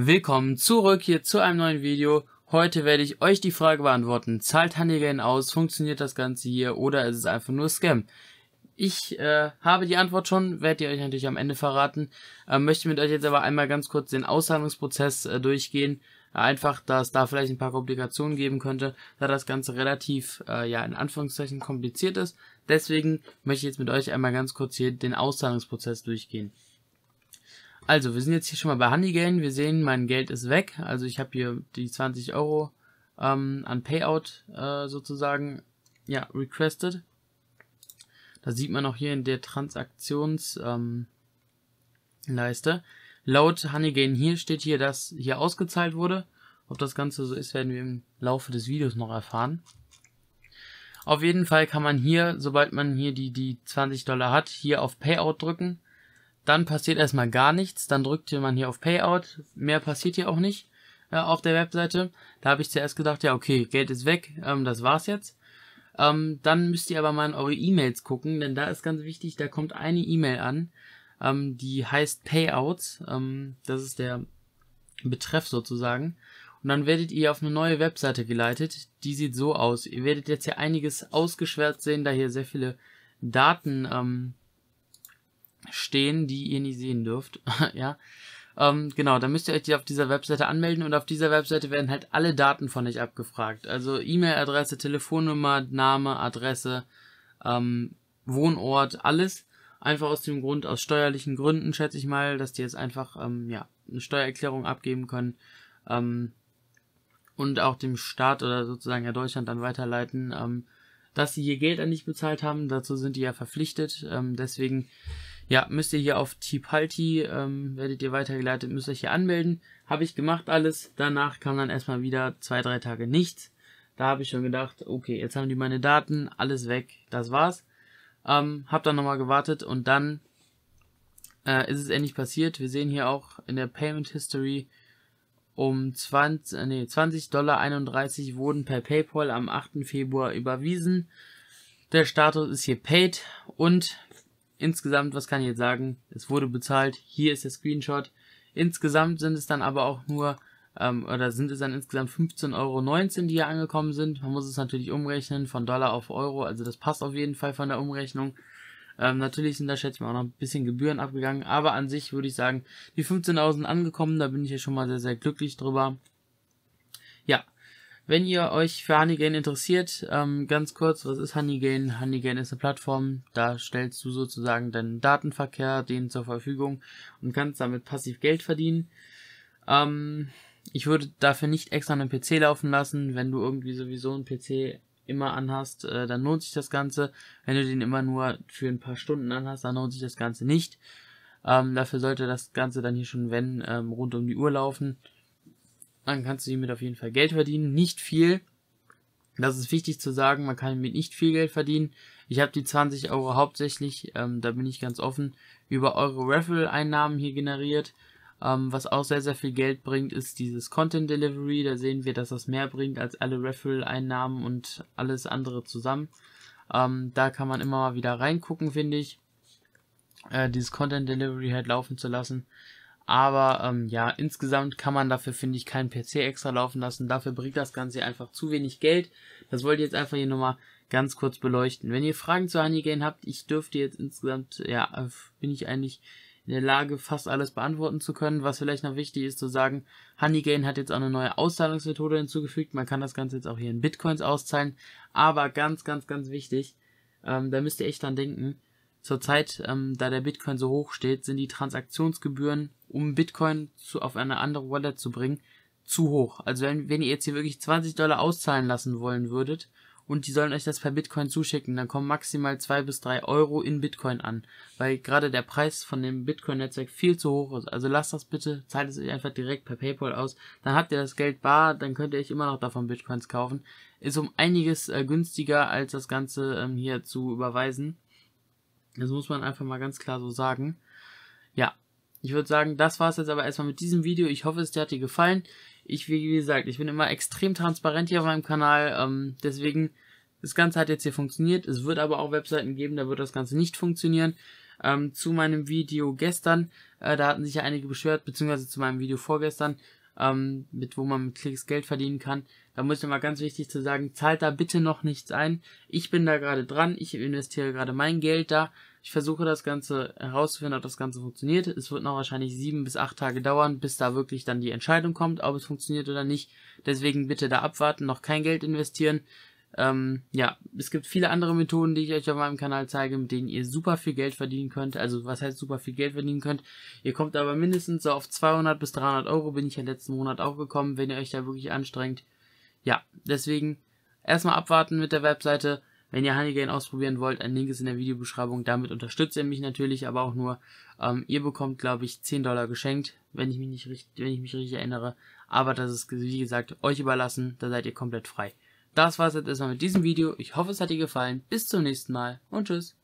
Willkommen zurück hier zu einem neuen Video. Heute werde ich euch die Frage beantworten, zahlt Honeygain aus, funktioniert das Ganze hier oder ist es einfach nur Scam? Ich äh, habe die Antwort schon, werdet ihr euch natürlich am Ende verraten. Äh, möchte mit euch jetzt aber einmal ganz kurz den Auszahlungsprozess äh, durchgehen. einfach, dass es da vielleicht ein paar Komplikationen geben könnte, da das Ganze relativ, äh, ja, in Anführungszeichen kompliziert ist. Deswegen möchte ich jetzt mit euch einmal ganz kurz hier den Auszahlungsprozess durchgehen. Also, wir sind jetzt hier schon mal bei Honeygain. Wir sehen, mein Geld ist weg. Also ich habe hier die 20 Euro ähm, an Payout äh, sozusagen ja, requested. Da sieht man auch hier in der Transaktionsleiste. Ähm, Laut Honeygain hier steht hier, dass hier ausgezahlt wurde. Ob das Ganze so ist, werden wir im Laufe des Videos noch erfahren. Auf jeden Fall kann man hier, sobald man hier die, die 20 Dollar hat, hier auf Payout drücken dann passiert erstmal gar nichts, dann drückt man hier auf Payout, mehr passiert hier auch nicht äh, auf der Webseite. Da habe ich zuerst gedacht, ja okay, Geld ist weg, ähm, das war's jetzt. Ähm, dann müsst ihr aber mal in eure E-Mails gucken, denn da ist ganz wichtig, da kommt eine E-Mail an, ähm, die heißt Payouts, ähm, das ist der Betreff sozusagen. Und dann werdet ihr auf eine neue Webseite geleitet, die sieht so aus. Ihr werdet jetzt hier einiges ausgeschwärzt sehen, da hier sehr viele Daten ähm, stehen, die ihr nie sehen dürft. ja. Ähm, genau, dann müsst ihr euch die auf dieser Webseite anmelden und auf dieser Webseite werden halt alle Daten von euch abgefragt. Also E-Mail-Adresse, Telefonnummer, Name, Adresse, ähm, Wohnort, alles. Einfach aus dem Grund, aus steuerlichen Gründen, schätze ich mal, dass die jetzt einfach ähm, ja, eine Steuererklärung abgeben können ähm, und auch dem Staat oder sozusagen ja Deutschland dann weiterleiten, ähm, dass sie ihr Geld an dich bezahlt haben. Dazu sind die ja verpflichtet. Ähm, deswegen ja, müsst ihr hier auf Tipalti, ähm, werdet ihr weitergeleitet, müsst euch hier anmelden. Habe ich gemacht alles. Danach kam dann erstmal wieder zwei, drei Tage nichts. Da habe ich schon gedacht, okay, jetzt haben die meine Daten, alles weg, das war's. Ähm, hab dann nochmal gewartet und dann äh, ist es endlich passiert. Wir sehen hier auch in der Payment History um 20, äh, nee, 20 Dollar 31 wurden per PayPal am 8. Februar überwiesen. Der Status ist hier paid und insgesamt, was kann ich jetzt sagen? Es wurde bezahlt. Hier ist der Screenshot. Insgesamt sind es dann aber auch nur, ähm, oder sind es dann insgesamt 15,19 Euro, die hier angekommen sind. Man muss es natürlich umrechnen von Dollar auf Euro. Also das passt auf jeden Fall von der Umrechnung. Ähm, natürlich sind da schätze ich mal auch noch ein bisschen Gebühren abgegangen, aber an sich würde ich sagen, die 15.000 angekommen, da bin ich ja schon mal sehr, sehr glücklich drüber. Wenn ihr euch für Honeygain interessiert, ähm, ganz kurz, was ist Honeygain? Honeygain ist eine Plattform, da stellst du sozusagen deinen Datenverkehr denen zur Verfügung und kannst damit passiv Geld verdienen. Ähm, ich würde dafür nicht extra einen PC laufen lassen. Wenn du irgendwie sowieso einen PC immer anhast, äh, dann lohnt sich das Ganze. Wenn du den immer nur für ein paar Stunden anhast, dann lohnt sich das Ganze nicht. Ähm, dafür sollte das Ganze dann hier schon, wenn, ähm, rund um die Uhr laufen dann kannst du hiermit auf jeden Fall Geld verdienen. Nicht viel. Das ist wichtig zu sagen, man kann mit nicht viel Geld verdienen. Ich habe die 20 Euro hauptsächlich, ähm, da bin ich ganz offen, über eure Raffle-Einnahmen hier generiert. Ähm, was auch sehr, sehr viel Geld bringt, ist dieses Content Delivery. Da sehen wir, dass das mehr bringt als alle Raffle-Einnahmen und alles andere zusammen. Ähm, da kann man immer mal wieder reingucken, finde ich. Äh, dieses Content Delivery halt laufen zu lassen. Aber ähm, ja, insgesamt kann man dafür, finde ich, keinen PC extra laufen lassen. Dafür bringt das Ganze einfach zu wenig Geld. Das wollte ich jetzt einfach hier nochmal ganz kurz beleuchten. Wenn ihr Fragen zu Honeygain habt, ich dürfte jetzt insgesamt, ja, äh, bin ich eigentlich in der Lage, fast alles beantworten zu können. Was vielleicht noch wichtig ist zu sagen, Honeygain hat jetzt auch eine neue Auszahlungsmethode hinzugefügt. Man kann das Ganze jetzt auch hier in Bitcoins auszahlen. Aber ganz, ganz, ganz wichtig, ähm, da müsst ihr echt dran denken, Zurzeit, ähm, da der Bitcoin so hoch steht, sind die Transaktionsgebühren, um Bitcoin zu, auf eine andere Wallet zu bringen, zu hoch. Also wenn, wenn ihr jetzt hier wirklich 20 Dollar auszahlen lassen wollen würdet und die sollen euch das per Bitcoin zuschicken, dann kommen maximal zwei bis drei Euro in Bitcoin an, weil gerade der Preis von dem Bitcoin-Netzwerk viel zu hoch ist. Also lasst das bitte, zahlt es euch einfach direkt per PayPal aus, dann habt ihr das Geld bar, dann könnt ihr euch immer noch davon Bitcoins kaufen. Ist um einiges äh, günstiger, als das Ganze ähm, hier zu überweisen. Das muss man einfach mal ganz klar so sagen. Ja, ich würde sagen, das war es jetzt aber erstmal mit diesem Video. Ich hoffe, es hat dir gefallen. Ich, wie gesagt, ich bin immer extrem transparent hier auf meinem Kanal. Ähm, deswegen, das Ganze hat jetzt hier funktioniert. Es wird aber auch Webseiten geben, da wird das Ganze nicht funktionieren. Ähm, zu meinem Video gestern, äh, da hatten sich ja einige beschwert, beziehungsweise zu meinem Video vorgestern, ähm, mit wo man mit Klicks Geld verdienen kann. Da muss ich mal ganz wichtig zu sagen, zahlt da bitte noch nichts ein. Ich bin da gerade dran, ich investiere gerade mein Geld da. Ich versuche das Ganze herauszufinden, ob das Ganze funktioniert. Es wird noch wahrscheinlich sieben bis acht Tage dauern, bis da wirklich dann die Entscheidung kommt, ob es funktioniert oder nicht. Deswegen bitte da abwarten, noch kein Geld investieren. Ähm, ja, es gibt viele andere Methoden, die ich euch auf meinem Kanal zeige, mit denen ihr super viel Geld verdienen könnt. Also was heißt super viel Geld verdienen könnt? Ihr kommt aber mindestens so auf 200 bis 300 Euro, bin ich ja letzten Monat auch gekommen, wenn ihr euch da wirklich anstrengt. Ja, deswegen erstmal abwarten mit der Webseite. Wenn ihr Honeygain ausprobieren wollt, ein Link ist in der Videobeschreibung. Damit unterstützt ihr mich natürlich, aber auch nur. Ähm, ihr bekommt, glaube ich, 10 Dollar geschenkt, wenn ich mich nicht richtig, wenn ich mich richtig erinnere. Aber das ist, wie gesagt, euch überlassen. Da seid ihr komplett frei. Das war's jetzt erstmal mit diesem Video. Ich hoffe, es hat dir gefallen. Bis zum nächsten Mal und tschüss.